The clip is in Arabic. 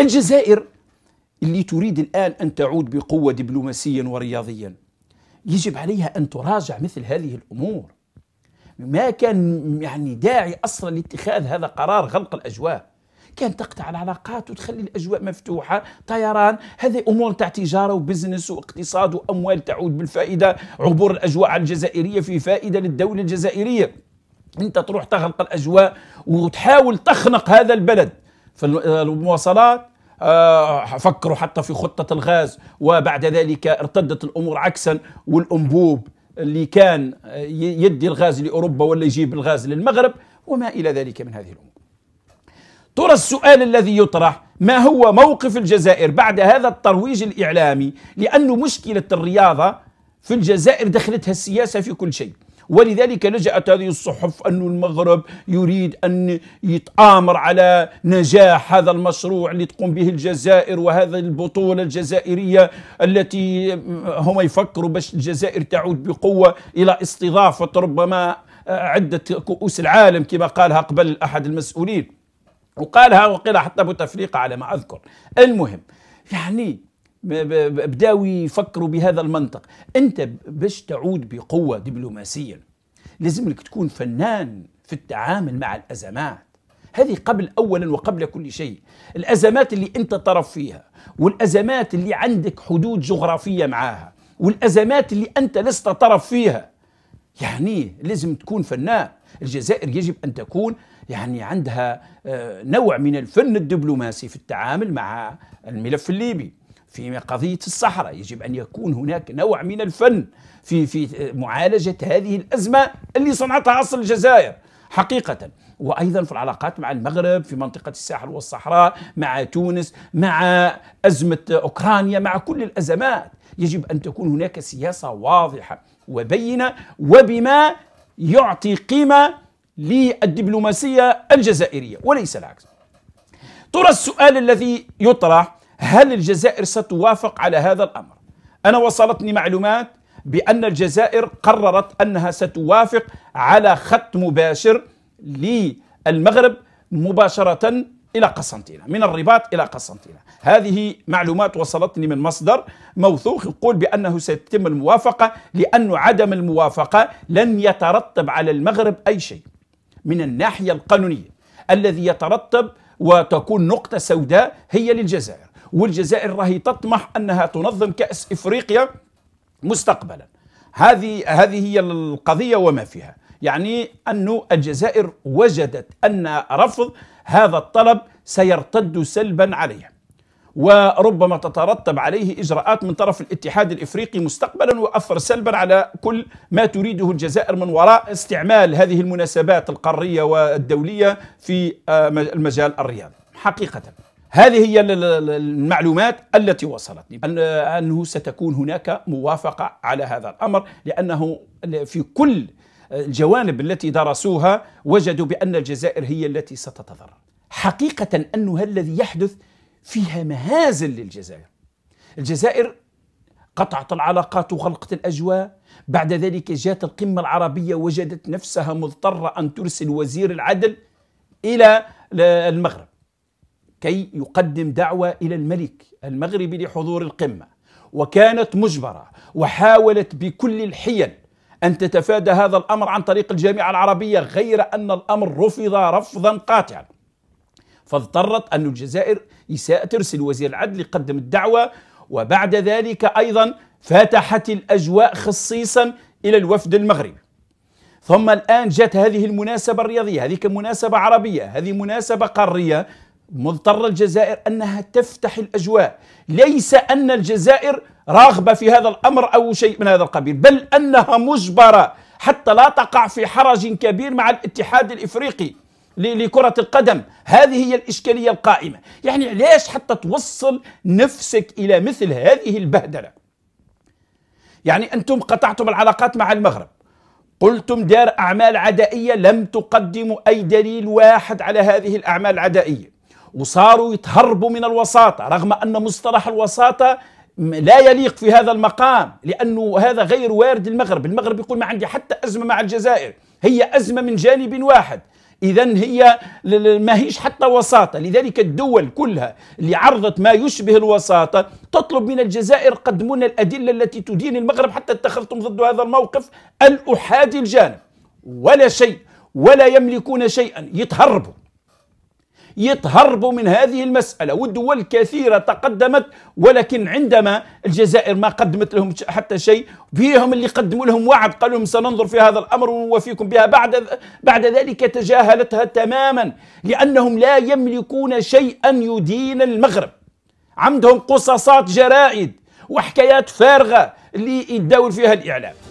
الجزائر اللي تريد الآن أن تعود بقوة دبلوماسيا ورياضيا يجب عليها أن تراجع مثل هذه الأمور ما كان يعني داعي أصلا لاتخاذ هذا قرار غلق الأجواء كان تقطع العلاقات وتخلي الاجواء مفتوحه طيران هذه امور تاع تجاره وبزنس واقتصاد واموال تعود بالفائده عبور الاجواء على الجزائريه في فائده للدوله الجزائريه انت تروح تغلق الاجواء وتحاول تخنق هذا البلد في المواصلات آه، فكروا حتى في خطة الغاز وبعد ذلك ارتدت الأمور عكسا والأنبوب اللي كان يدي الغاز لأوروبا ولا يجيب الغاز للمغرب وما إلى ذلك من هذه الأمور ترى السؤال الذي يطرح ما هو موقف الجزائر بعد هذا الترويج الإعلامي لأن مشكلة الرياضة في الجزائر دخلتها السياسة في كل شيء ولذلك لجأت هذه الصحف أن المغرب يريد أن يتآمر على نجاح هذا المشروع اللي تقوم به الجزائر وهذا البطولة الجزائرية التي هم يفكروا باش الجزائر تعود بقوة إلى استضافة ربما عدة كؤوس العالم كما قالها قبل أحد المسؤولين وقالها وقيل حتى بوتفليقة على ما أذكر المهم يعني بداوا يفكروا بهذا المنطق انت باش تعود بقوه دبلوماسيا لازم لك تكون فنان في التعامل مع الازمات هذه قبل اولا وقبل كل شيء الازمات اللي انت طرف فيها والازمات اللي عندك حدود جغرافيه معاها والازمات اللي انت لست طرف فيها يعني لازم تكون فنان الجزائر يجب ان تكون يعني عندها آه، نوع من الفن الدبلوماسي في التعامل مع الملف الليبي في قضية الصحراء يجب أن يكون هناك نوع من الفن في, في معالجة هذه الأزمة اللي صنعتها أصل الجزائر حقيقة وأيضا في العلاقات مع المغرب في منطقة الساحل والصحراء مع تونس مع أزمة أوكرانيا مع كل الأزمات يجب أن تكون هناك سياسة واضحة وبينة وبما يعطي قيمة للدبلوماسية الجزائرية وليس العكس ترى السؤال الذي يطرح هل الجزائر ستوافق على هذا الأمر أنا وصلتني معلومات بأن الجزائر قررت أنها ستوافق على خط مباشر للمغرب مباشرة إلى قسنطينة من الرباط إلى قسنطينة هذه معلومات وصلتني من مصدر موثوق يقول بأنه ستتم الموافقة لأن عدم الموافقة لن يترتب على المغرب أي شيء من الناحية القانونية الذي يترتب وتكون نقطة سوداء هي للجزائر والجزائر راهي تطمح انها تنظم كاس افريقيا مستقبلا هذه هذه هي القضيه وما فيها يعني أن الجزائر وجدت أن رفض هذا الطلب سيرتد سلبا عليها وربما تترتب عليه إجراءات من طرف الاتحاد الإفريقي مستقبلا وأثر سلبا على كل ما تريده الجزائر من وراء استعمال هذه المناسبات القارية والدولية في آه، المجال الرياضي حقيقة هذه هي المعلومات التي وصلتني أنه ستكون هناك موافقة على هذا الأمر لأنه في كل الجوانب التي درسوها وجدوا بأن الجزائر هي التي ستتضرر حقيقة أنها الذي يحدث فيها مهازل للجزائر الجزائر قطعت العلاقات وغلقت الأجواء بعد ذلك جاءت القمة العربية وجدت نفسها مضطرة أن ترسل وزير العدل إلى المغرب كي يقدم دعوة إلى الملك المغربي لحضور القمة وكانت مجبرة وحاولت بكل الحيل أن تتفادى هذا الأمر عن طريق الجامعة العربية غير أن الأمر رفض رفضا قاطعا فاضطرت أن الجزائر ترسل وزير العدل يقدم الدعوة وبعد ذلك أيضا فتحت الأجواء خصيصا إلى الوفد المغربي ثم الآن جاءت هذه المناسبة الرياضية هذه مناسبة عربية هذه مناسبة قارية مضطر الجزائر أنها تفتح الأجواء ليس أن الجزائر راغبة في هذا الأمر أو شيء من هذا القبيل بل أنها مجبرة حتى لا تقع في حرج كبير مع الاتحاد الإفريقي لكرة القدم هذه هي الإشكالية القائمة يعني ليش حتى توصل نفسك إلى مثل هذه البهدلة يعني أنتم قطعتم العلاقات مع المغرب قلتم دار أعمال عدائية لم تقدموا أي دليل واحد على هذه الأعمال العدائية وصاروا يتهربوا من الوساطة رغم أن مصطلح الوساطة لا يليق في هذا المقام لأنه هذا غير وارد المغرب المغرب يقول ما عندي حتى أزمة مع الجزائر هي أزمة من جانب واحد إذا هي ما هيش حتى وساطة لذلك الدول كلها اللي عرضت ما يشبه الوساطة تطلب من الجزائر قدموا لنا الأدلة التي تدين المغرب حتى اتخذتم ضد هذا الموقف الأحادي الجانب ولا شيء ولا يملكون شيئا يتهربوا يتهربوا من هذه المسألة والدول كثيرة تقدمت ولكن عندما الجزائر ما قدمت لهم حتى شيء فيهم اللي قدموا لهم وعد قالوا لهم سننظر في هذا الأمر ونوفيكم بها بعد بعد ذلك تجاهلتها تماما لأنهم لا يملكون شيئا يدين المغرب عندهم قصصات جرائد وحكايات فارغة اللي يدور فيها الإعلام